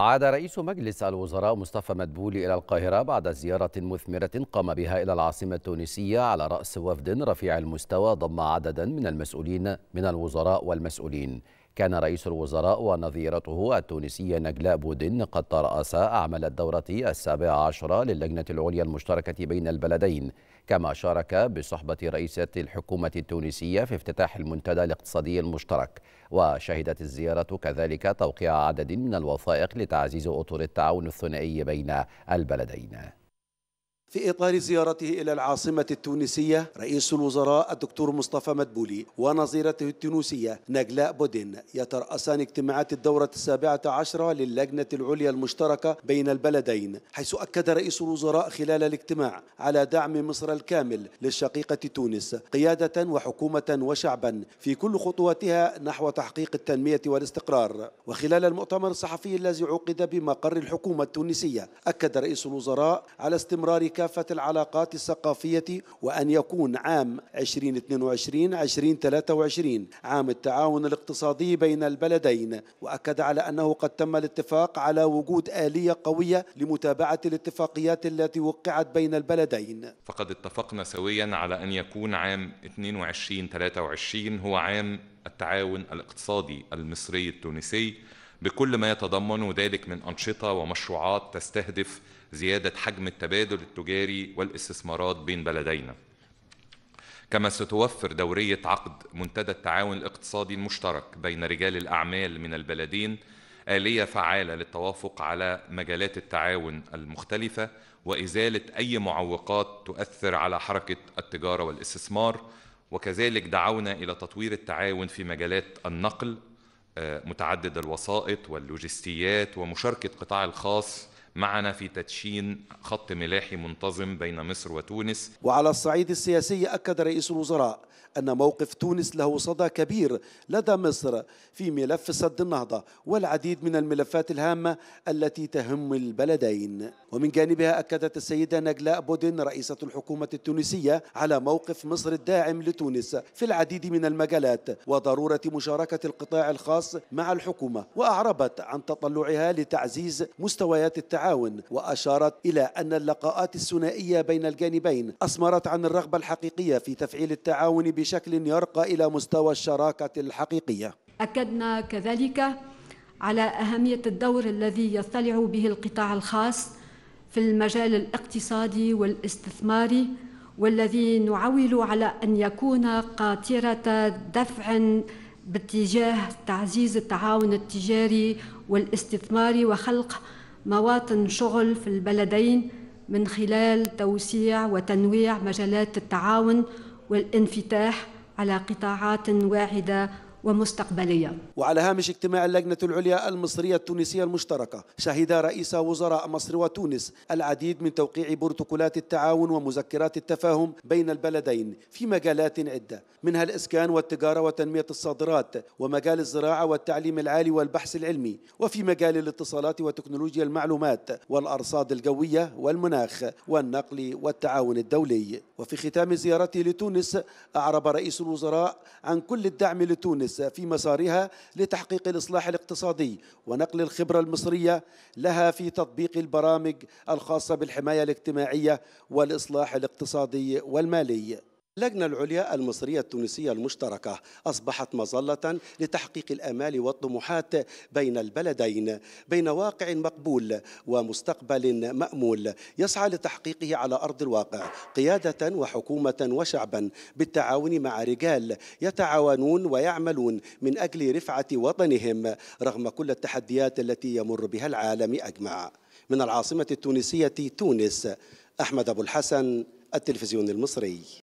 عاد رئيس مجلس الوزراء مصطفى مدبولي إلى القاهرة بعد زيارة مثمرة قام بها إلى العاصمة التونسية على رأس وفد رفيع المستوى ضم عددا من المسؤولين من الوزراء والمسؤولين كان رئيس الوزراء ونظيرته التونسية نجلاء بودين قد ترأسا أعمال الدورة السابعة عشرة للجنة العليا المشتركة بين البلدين كما شارك بصحبة رئيسة الحكومة التونسية في افتتاح المنتدى الاقتصادي المشترك وشهدت الزيارة كذلك توقيع عدد من الوثائق لتعزيز أطر التعاون الثنائي بين البلدين في إطار زيارته إلى العاصمة التونسية رئيس الوزراء الدكتور مصطفى مدبولي ونظيرته التونسية نجلاء بودين يترأسان اجتماعات الدورة السابعة عشرة للجنة العليا المشتركة بين البلدين حيث أكد رئيس الوزراء خلال الاجتماع على دعم مصر الكامل للشقيقة تونس قيادة وحكومة وشعبا في كل خطواتها نحو تحقيق التنمية والاستقرار وخلال المؤتمر الصحفي الذي عقد بمقر الحكومة التونسية أكد رئيس الوزراء على استمرار كافة كافة العلاقات الثقافية وأن يكون عام 2022 2023 عام التعاون الاقتصادي بين البلدين وأكد على أنه قد تم الاتفاق على وجود آلية قوية لمتابعة الاتفاقيات التي وقعت بين البلدين فقد اتفقنا سويا على أن يكون عام 22 23 هو عام التعاون الاقتصادي المصري التونسي بكل ما يتضمن ذلك من أنشطة ومشروعات تستهدف زيادة حجم التبادل التجاري والاستثمارات بين بلدينا كما ستوفر دورية عقد منتدى التعاون الاقتصادي المشترك بين رجال الأعمال من البلدين آلية فعالة للتوافق على مجالات التعاون المختلفة وإزالة أي معوقات تؤثر على حركة التجارة والاستثمار وكذلك دعونا إلى تطوير التعاون في مجالات النقل متعدد الوسائط واللوجستيات ومشاركة قطاع الخاص معنا في تدشين خط ملاحي منتظم بين مصر وتونس وعلى الصعيد السياسي أكد رئيس الوزراء أن موقف تونس له صدى كبير لدى مصر في ملف سد النهضة والعديد من الملفات الهامة التي تهم البلدين ومن جانبها أكدت السيدة نجلاء بودن رئيسة الحكومة التونسية على موقف مصر الداعم لتونس في العديد من المجالات وضرورة مشاركة القطاع الخاص مع الحكومة وأعربت عن تطلعها لتعزيز مستويات التعاون وأشارت إلى أن اللقاءات الثنائية بين الجانبين أثمرت عن الرغبة الحقيقية في تفعيل التعاون بشكل بشكل يرقى إلى مستوى الشراكة الحقيقية أكدنا كذلك على أهمية الدور الذي يطلع به القطاع الخاص في المجال الاقتصادي والاستثماري والذي نعول على أن يكون قاطرة دفع باتجاه تعزيز التعاون التجاري والاستثماري وخلق مواطن شغل في البلدين من خلال توسيع وتنويع مجالات التعاون والانفتاح على قطاعات واعده ومستقبلية وعلى هامش اجتماع اللجنة العليا المصرية التونسية المشتركة شهد رئيس وزراء مصر وتونس العديد من توقيع بروتوكولات التعاون ومذكرات التفاهم بين البلدين في مجالات عدة منها الإسكان والتجارة وتنمية الصادرات ومجال الزراعة والتعليم العالي والبحث العلمي وفي مجال الاتصالات وتكنولوجيا المعلومات والأرصاد الجوية والمناخ والنقل والتعاون الدولي وفي ختام زيارته لتونس أعرب رئيس الوزراء عن كل الدعم لتونس في مسارها لتحقيق الإصلاح الاقتصادي ونقل الخبرة المصرية لها في تطبيق البرامج الخاصة بالحماية الاجتماعية والإصلاح الاقتصادي والمالي اللجنة العليا المصرية التونسية المشتركة أصبحت مظلة لتحقيق الأمال والطموحات بين البلدين بين واقع مقبول ومستقبل مأمول يسعى لتحقيقه على أرض الواقع قيادة وحكومة وشعبا بالتعاون مع رجال يتعاونون ويعملون من أجل رفعة وطنهم رغم كل التحديات التي يمر بها العالم أجمع من العاصمة التونسية تونس أحمد أبو الحسن التلفزيون المصري